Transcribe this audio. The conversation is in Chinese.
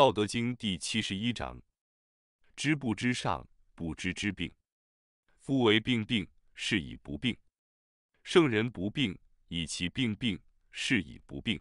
道德经第七十一章：知不知，上不知之病。夫为病，病是以不病。圣人不病，以其病病，是以不病。